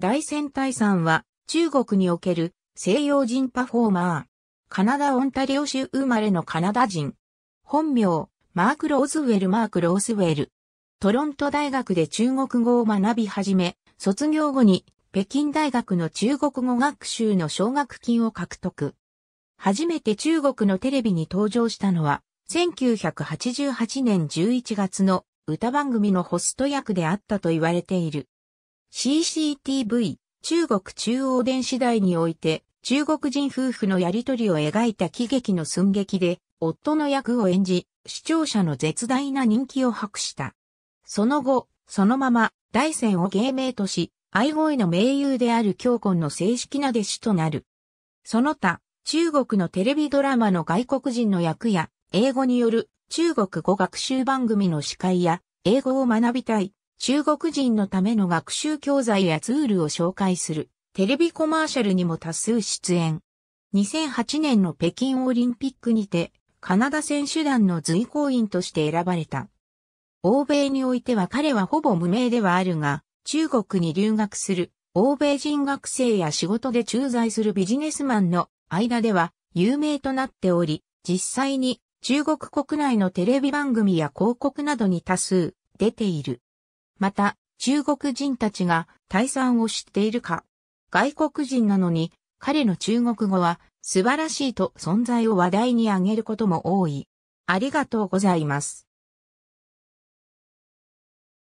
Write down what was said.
大仙大さんは中国における西洋人パフォーマー。カナダ・オンタリオ州生まれのカナダ人。本名、マーク・ローズウェル・マーク・ローズウェル。トロント大学で中国語を学び始め、卒業後に北京大学の中国語学習の奨学金を獲得。初めて中国のテレビに登場したのは、1988年11月の歌番組のホスト役であったと言われている。CCTV、中国中央電子台において、中国人夫婦のやりとりを描いた喜劇の寸劇で、夫の役を演じ、視聴者の絶大な人気を博した。その後、そのまま、大戦を芸名とし、愛護への名優である教魂の正式な弟子となる。その他、中国のテレビドラマの外国人の役や、英語による中国語学習番組の司会や、英語を学びたい、中国人のための学習教材やツールを紹介するテレビコマーシャルにも多数出演。2008年の北京オリンピックにてカナダ選手団の随行員として選ばれた。欧米においては彼はほぼ無名ではあるが、中国に留学する欧米人学生や仕事で駐在するビジネスマンの間では有名となっており、実際に中国国内のテレビ番組や広告などに多数出ている。また、中国人たちが退散を知っているか。外国人なのに、彼の中国語は素晴らしいと存在を話題に上げることも多い。ありがとうございます。